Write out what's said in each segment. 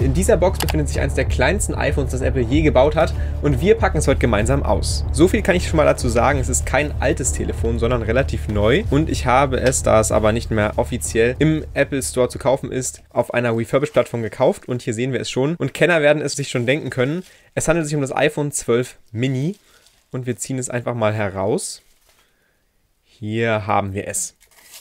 In dieser Box befindet sich eines der kleinsten iPhones, das Apple je gebaut hat und wir packen es heute gemeinsam aus. So viel kann ich schon mal dazu sagen, es ist kein altes Telefon, sondern relativ neu und ich habe es, da es aber nicht mehr offiziell im Apple Store zu kaufen ist, auf einer Refurbished-Plattform gekauft und hier sehen wir es schon und Kenner werden es sich schon denken können. Es handelt sich um das iPhone 12 Mini und wir ziehen es einfach mal heraus. Hier haben wir es.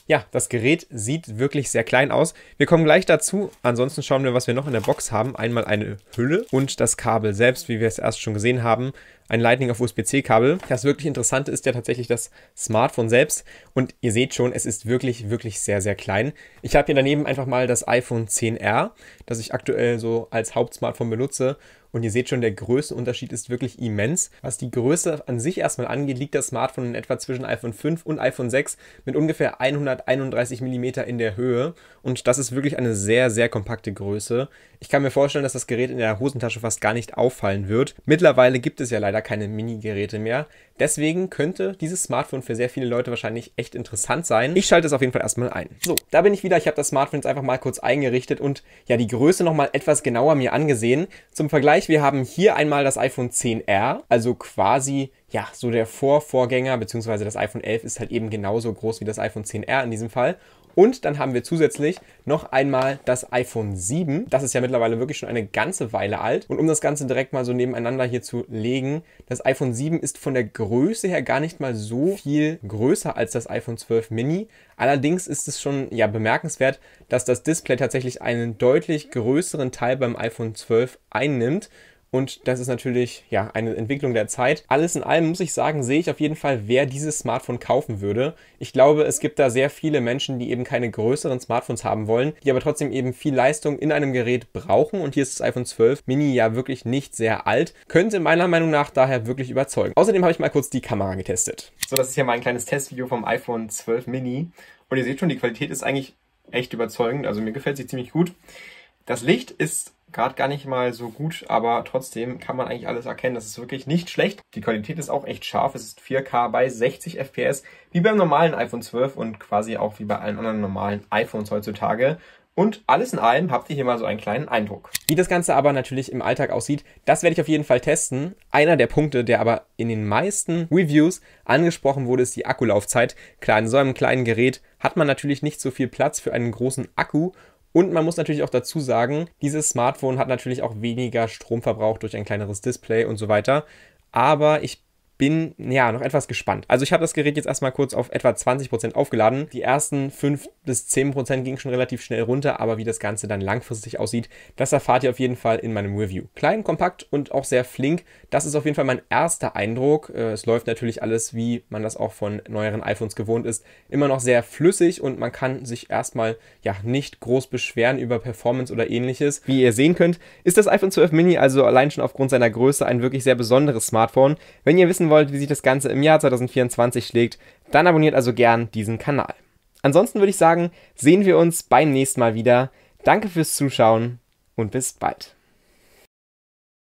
Ja, das Gerät sieht wirklich sehr klein aus. Wir kommen gleich dazu. Ansonsten schauen wir, was wir noch in der Box haben. Einmal eine Hülle und das Kabel selbst, wie wir es erst schon gesehen haben ein Lightning auf USB-C-Kabel. Das wirklich Interessante ist ja tatsächlich das Smartphone selbst. Und ihr seht schon, es ist wirklich, wirklich sehr, sehr klein. Ich habe hier daneben einfach mal das iPhone 10R, das ich aktuell so als Hauptsmartphone benutze. Und ihr seht schon, der Größenunterschied ist wirklich immens. Was die Größe an sich erstmal angeht, liegt das Smartphone in etwa zwischen iPhone 5 und iPhone 6 mit ungefähr 131 mm in der Höhe. Und das ist wirklich eine sehr, sehr kompakte Größe. Ich kann mir vorstellen, dass das Gerät in der Hosentasche fast gar nicht auffallen wird. Mittlerweile gibt es ja leider leider keine Mini-Geräte mehr. Deswegen könnte dieses Smartphone für sehr viele Leute wahrscheinlich echt interessant sein. Ich schalte es auf jeden Fall erstmal ein. So, da bin ich wieder. Ich habe das Smartphone jetzt einfach mal kurz eingerichtet und ja, die Größe nochmal etwas genauer mir angesehen. Zum Vergleich, wir haben hier einmal das iPhone 10R, also quasi ja, so der Vorvorgänger, beziehungsweise das iPhone 11 ist halt eben genauso groß wie das iPhone 10R in diesem Fall. Und dann haben wir zusätzlich noch einmal das iPhone 7. Das ist ja mittlerweile wirklich schon eine ganze Weile alt. Und um das Ganze direkt mal so nebeneinander hier zu legen, das iPhone 7 ist von der Größe her gar nicht mal so viel größer als das iPhone 12 Mini. Allerdings ist es schon ja bemerkenswert, dass das Display tatsächlich einen deutlich größeren Teil beim iPhone 12 einnimmt. Und das ist natürlich ja eine Entwicklung der Zeit. Alles in allem muss ich sagen, sehe ich auf jeden Fall, wer dieses Smartphone kaufen würde. Ich glaube, es gibt da sehr viele Menschen, die eben keine größeren Smartphones haben wollen, die aber trotzdem eben viel Leistung in einem Gerät brauchen. Und hier ist das iPhone 12 Mini ja wirklich nicht sehr alt. Könnte meiner Meinung nach daher wirklich überzeugen. Außerdem habe ich mal kurz die Kamera getestet. So, das ist hier mal ein kleines Testvideo vom iPhone 12 Mini. Und ihr seht schon, die Qualität ist eigentlich echt überzeugend. Also mir gefällt sie ziemlich gut. Das Licht ist gerade gar nicht mal so gut, aber trotzdem kann man eigentlich alles erkennen. Das ist wirklich nicht schlecht. Die Qualität ist auch echt scharf. Es ist 4K bei 60 FPS, wie beim normalen iPhone 12 und quasi auch wie bei allen anderen normalen iPhones heutzutage. Und alles in allem habt ihr hier mal so einen kleinen Eindruck. Wie das Ganze aber natürlich im Alltag aussieht, das werde ich auf jeden Fall testen. Einer der Punkte, der aber in den meisten Reviews angesprochen wurde, ist die Akkulaufzeit. Klar, in so einem kleinen Gerät hat man natürlich nicht so viel Platz für einen großen Akku und man muss natürlich auch dazu sagen, dieses Smartphone hat natürlich auch weniger Stromverbrauch durch ein kleineres Display und so weiter. Aber ich bin ja noch etwas gespannt. Also ich habe das Gerät jetzt erstmal kurz auf etwa 20% aufgeladen. Die ersten 5 bis 10% gingen schon relativ schnell runter, aber wie das Ganze dann langfristig aussieht, das erfahrt ihr auf jeden Fall in meinem Review. Klein, kompakt und auch sehr flink. Das ist auf jeden Fall mein erster Eindruck. Äh, es läuft natürlich alles, wie man das auch von neueren iPhones gewohnt ist, immer noch sehr flüssig und man kann sich erstmal ja nicht groß beschweren über Performance oder ähnliches. Wie ihr sehen könnt, ist das iPhone 12 Mini also allein schon aufgrund seiner Größe ein wirklich sehr besonderes Smartphone. Wenn ihr wissen wissen wollt, wie sich das Ganze im Jahr 2024 schlägt, dann abonniert also gern diesen Kanal. Ansonsten würde ich sagen, sehen wir uns beim nächsten Mal wieder. Danke fürs Zuschauen und bis bald.